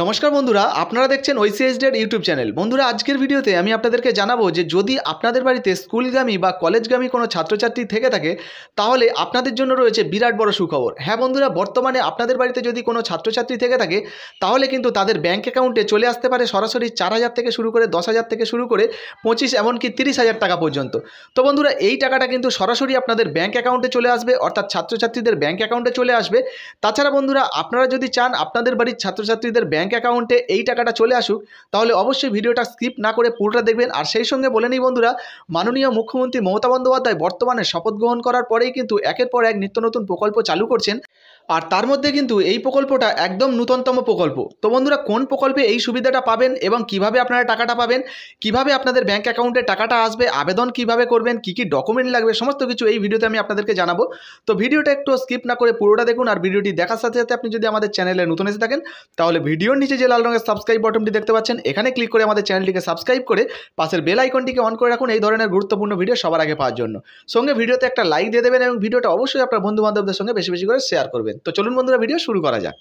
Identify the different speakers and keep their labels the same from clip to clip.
Speaker 1: নমস্কার বন্ধুরা আপনারা দেখছেন ডের ইউটিউব চ্যানেল বন্ধুরা আজকের ভিডিওতে আমি আপনাদেরকে জানাবো যে যদি আপনাদের বাড়িতে স্কুলগামী বা কলেজগামী কোনো ছাত্রছাত্রী থেকে থাকে তাহলে আপনাদের জন্য রয়েছে বিরাট বড় সুখবর হ্যাঁ বন্ধুরা বর্তমানে আপনাদের বাড়িতে যদি কোনো ছাত্রছাত্রী থেকে থাকে তাহলে কিন্তু তাদের ব্যাঙ্ক অ্যাকাউন্টে চলে আসতে পারে সরাসরি চার হাজার থেকে শুরু করে দশ হাজার থেকে শুরু করে পঁচিশ এমনকি তিরিশ হাজার টাকা পর্যন্ত তো বন্ধুরা এই টাকাটা কিন্তু সরাসরি আপনাদের ব্যাঙ্ক অ্যাকাউন্টে চলে আসবে অর্থাৎ ছাত্রছাত্রীদের ব্যাঙ্ক অ্যাকাউন্টে চলে আসবে তাছাড়া বন্ধুরা আপনারা যদি চান আপনাদের বাড়ির ছাত্রছাত্রীদের ব্যাঙ্ক অ্যাকাউন্টে এই টাকাটা চলে আসুক তাহলে অবশ্যই ভিডিওটা স্কিপ না করে পুরোটা দেখবেন আর সেই সঙ্গে বলে নিই বন্ধুরা মাননীয় মুখ্যমন্ত্রী মমতা বন্দ্যোপাধ্যায় বর্তমানে শপথ গ্রহণ করার পরেই কিন্তু একের পর এক নিত্য নতুন প্রকল্প চালু করছেন আর তার মধ্যে কিন্তু এই প্রকল্পটা একদম নূতনতম প্রকল্প তো বন্ধুরা কোন প্রকল্পে এই সুবিধাটা পাবেন এবং কিভাবে আপনারা টাকাটা পাবেন কিভাবে আপনাদের ব্যাঙ্ক অ্যাকাউন্টে টাকাটা আসবে আবেদন কিভাবে করবেন কি কি ডকুমেন্ট লাগবে সমস্ত কিছু এই ভিডিওতে আমি আপনাদেরকে জানাবো তো ভিডিওটা একটু স্কিপ না করে পুরোটা দেখুন আর ভিডিওটি দেখার সাথে সাথে আপনি যদি আমাদের চ্যানেলে নতুন এসে থাকেন তাহলে ভিডিওর নিচে যে লাল রঙের সাবস্ক্রাইব বটনটি দেখতে পাচ্ছেন এখানে ক্লিক করে আমাদের চ্যানেলটিকে সাবস্ক্রাইব করে পাশের বেল আইকনটিকে অন করে রাখুন এই ধরনের গুরুত্বপূর্ণ ভিডিও সবার আগে পাওয়ার জন্য সঙ্গে ভিডিওতে একটা লাইক দিয়ে দেবেন এবং ভিডিওটা অবশ্যই আপনার বন্ধু বান্ধবদের সঙ্গে বেশি বেশি করে শেয়ার করবেন তো চলুন বন্ধুরা ভিডিও শুরু করা যাক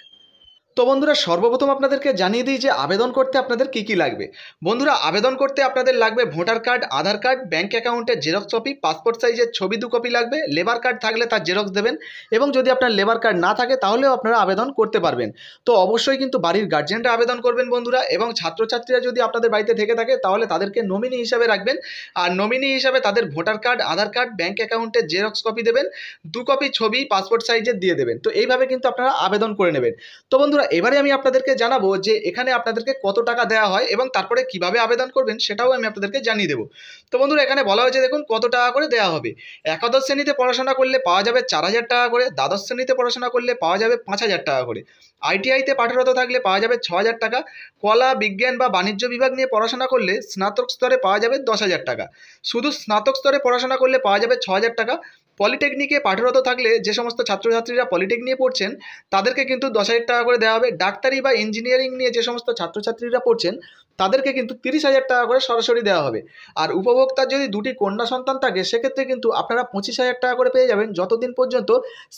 Speaker 1: তো বন্ধুরা সর্বপ্রথম আপনাদেরকে জানিয়ে দিই যে আবেদন করতে আপনাদের কি কি লাগবে বন্ধুরা আবেদন করতে আপনাদের লাগবে voter card Aadhaar card bank অ্যাকাউন্টের জেরক্স কপি পাসপোর্ট সাইজের ছবি দু কপি লাগবে লেবার কার্ড থাকলে তার জেরক্স দেবেন এবং যদি আপনার লেবার কার্ড না থাকে তাহলেও আপনারা আবেদন করতে পারবেন তো অবশ্যই কিন্তু বাড়ির গার্জেনরা আবেদন করবেন বন্ধুরা এবং ছাত্রছাত্রীরা যদি আপনাদের বাড়িতে থেকে থাকে তাহলে তাদেরকে নমিনি হিসাবে রাখবেন আর নমিনি হিসাবে তাদের voter card Aadhaar card bank অ্যাকাউন্টের জেরক্স কপি দেবেন দু কপি ছবি পাসপোর্ট সাইজের দিয়ে দেবেন তো এইভাবে কিন্তু আপনারা আবেদন করে নেবেন তো বন্ধুরা বন্ধুরা এবারে আমি আপনাদেরকে জানাবো যে এখানে আপনাদেরকে কত টাকা দেওয়া হয় এবং তারপরে কিভাবে আবেদন করবেন সেটাও আমি আপনাদেরকে জানিয়ে দেবো তো বন্ধুরা এখানে বলা হয়েছে দেখুন কত টাকা করে দেওয়া হবে একাদশ শ্রেণীতে পড়াশোনা করলে পাওয়া যাবে চার হাজার টাকা করে দ্বাদশ শ্রেণীতে পড়াশোনা করলে পাওয়া যাবে পাঁচ হাজার টাকা করে আইটিআইতে পাঠরত থাকলে পাওয়া যাবে ছ হাজার টাকা কলা বিজ্ঞান বা বাণিজ্য বিভাগ নিয়ে পড়াশোনা করলে স্নাতক স্তরে পাওয়া যাবে দশ হাজার টাকা শুধু স্নাতক স্তরে পড়াশোনা করলে পাওয়া যাবে ছ হাজার টাকা পলিটেকনিকে পাঠরত থাকলে যে সমস্ত ছাত্রছাত্রীরা পলিটেক নিয়ে পড়ছেন তাদেরকে কিন্তু দশ হাজার টাকা করে দেওয়া হবে ডাক্তারি বা ইঞ্জিনিয়ারিং নিয়ে যে সমস্ত ছাত্রছাত্রীরা পড়ছেন তাদেরকে কিন্তু তিরিশ হাজার টাকা করে সরাসরি দেওয়া হবে আর উপভোক্তার যদি দুটি কন্যা সন্তান থাকে সেক্ষেত্রে কিন্তু আপনারা পঁচিশ হাজার টাকা করে পেয়ে যাবেন যতদিন পর্যন্ত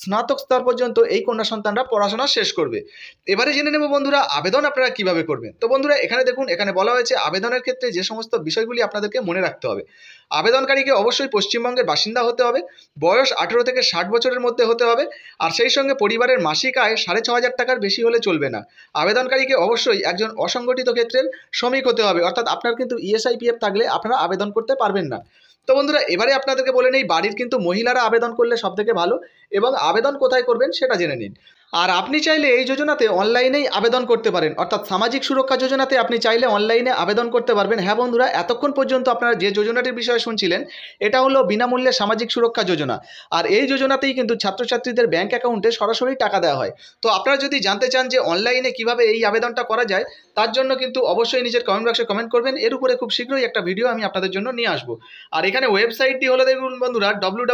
Speaker 1: স্নাতক স্তর পর্যন্ত এই কন্যা সন্তানরা পড়াশোনা শেষ করবে এবারে জেনে নেব বন্ধুরা আবেদন আপনারা কিভাবে করবেন তো বন্ধুরা এখানে দেখুন এখানে বলা হয়েছে আবেদনের ক্ষেত্রে যে সমস্ত বিষয়গুলি আপনাদেরকে মনে রাখতে হবে আবেদনকারীকে অবশ্যই পশ্চিমবঙ্গের বাসিন্দা হতে হবে বয়স আঠেরো থেকে ষাট বছরের মধ্যে হতে হবে আর সেই সঙ্গে পরিবারের মাসিক আয় সাড়ে ছ হাজার টাকার বেশি হলে চলবে না আবেদনকারীকে অবশ্যই একজন অসংগঠিত ক্ষেত্রের শ্রমিক হতে হবে অর্থাৎ আপনার কিন্তু ইএসআইপিএফ e থাকলে আপনারা আবেদন করতে পারবেন না তো বন্ধুরা এবারে আপনাদেরকে বলে নেই বাড়ির কিন্তু মহিলারা আবেদন করলে সবথেকে ভালো এবং আবেদন কোথায় করবেন সেটা জেনে নিন আর আপনি চাইলে এই যোজনাতে অনলাইনেই আবেদন করতে পারেন অর্থাৎ সামাজিক সুরক্ষা যোজনাতে আপনি চাইলে অনলাইনে আবেদন করতে পারবেন হ্যাঁ বন্ধুরা এতক্ষণ পর্যন্ত আপনারা যে যোজনাটির বিষয়ে শুনছিলেন এটা হলো বিনামূল্যে সামাজিক সুরক্ষা যোজনা আর এই যোজনাতেই কিন্তু ছাত্রছাত্রীদের ব্যাংক অ্যাকাউন্টে সরাসরি টাকা দেওয়া হয় তো আপনারা যদি জানতে চান যে অনলাইনে কিভাবে এই আবেদনটা করা যায় তার জন্য কিন্তু অবশ্যই নিজের কমেন্ট বক্সে কমেন্ট করবেন এর উপরে খুব শীঘ্রই একটা ভিডিও আমি আপনাদের জন্য নিয়ে আসবো আর এখানে ওয়েবসাইটটি হলো দেখুন বন্ধুরা W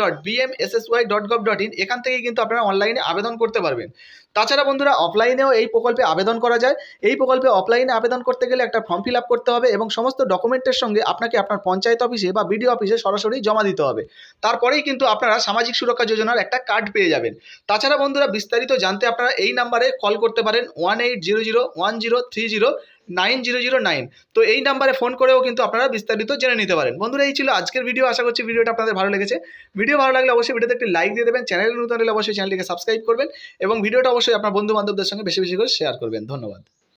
Speaker 1: dot BMSSY dot gov dot in এখান থেকেই কিন্তু আপনারা অনলাইনে আবেদন করতে করতে পারবেন তাছাড়া বন্ধুরা অফলাইনেও এই প্রকল্পে আবেদন করা যায় এই প্রকল্পে অফলাইনে আবেদন করতে গেলে একটা ফর্ম ফিল করতে হবে এবং সমস্ত ডকুমেন্টের সঙ্গে আপনাকে আপনার পঞ্চায়েত অফিসে বা বিডিও অফিসে সরাসরি জমা দিতে হবে তারপরেই কিন্তু আপনারা সামাজিক সুরক্ষা যোজনার একটা কার্ড পেয়ে যাবেন তাছাড়া বন্ধুরা বিস্তারিত জানতে আপনারা এই নাম্বারে কল করতে পারেন one eight zero zero one zero three zero nine zero zero nine তো এই নাম্বারে ফোন করেও কিন্তু আপনারা বিস্তারিত জেনে নিতে পারেন বন্ধুরা এই ছিল আজকের ভিডিও আশা করছি ভিডিওটা আপনাদের ভালো লেগেছে ভিডিও ভালো লাগলে অবশ্যই ভিডিওতে একটি লাইক দিয়ে দেবেন চ্যানেল নতুন হলে অবশ্যই চ্যানেলটিকে সাবস্ক্রাইব করবেন এবং ভিডিওটা অবশ্যই আপনার বন্ধু বান্ধবদের সঙ্গে বেশি বেশি করে শেয়ার করবেন ধন্যবাদ